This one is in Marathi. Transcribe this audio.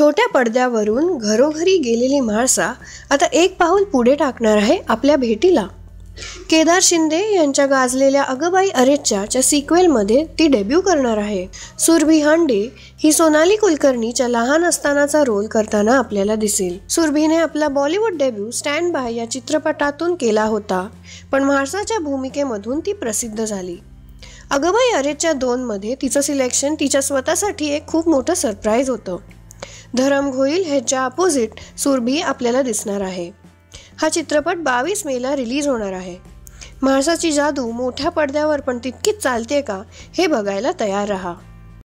छोट्या पडद्यावरून घरोघरी गेलेली म्हाळसा आता एक पाऊल पुढे टाकणार आहे आपल्या भेटीला केदार शिंदे यांच्या गाजलेल्या अगबाई सिक्वेल सिक्वेलमध्ये ती डेब्यू करणार आहे सुरभी हांडे ही सोनाली कुलकर्णीच्या लहान असतानाचा रोल करताना आपल्याला दिसेल सुरभीने आपला बॉलिवूड डेब्यू स्टँड बाय या चित्रपटातून केला होता पण म्हाळसाच्या भूमिकेमधून ती प्रसिद्ध झाली अगबाई अरेच्या दोनमध्ये तिचं सिलेक्शन तिच्या स्वतःसाठी एक खूप मोठं सरप्राईज होतं धरम घोईल ह्याच्या अपोजिट सुरभी आपल्याला दिसणार आहे हा चित्रपट बावीस मेला रिलीज होणार आहे माणसाची जादू मोठ्या पडद्यावर पण तितकीच चालते का हे बघायला तयार रहा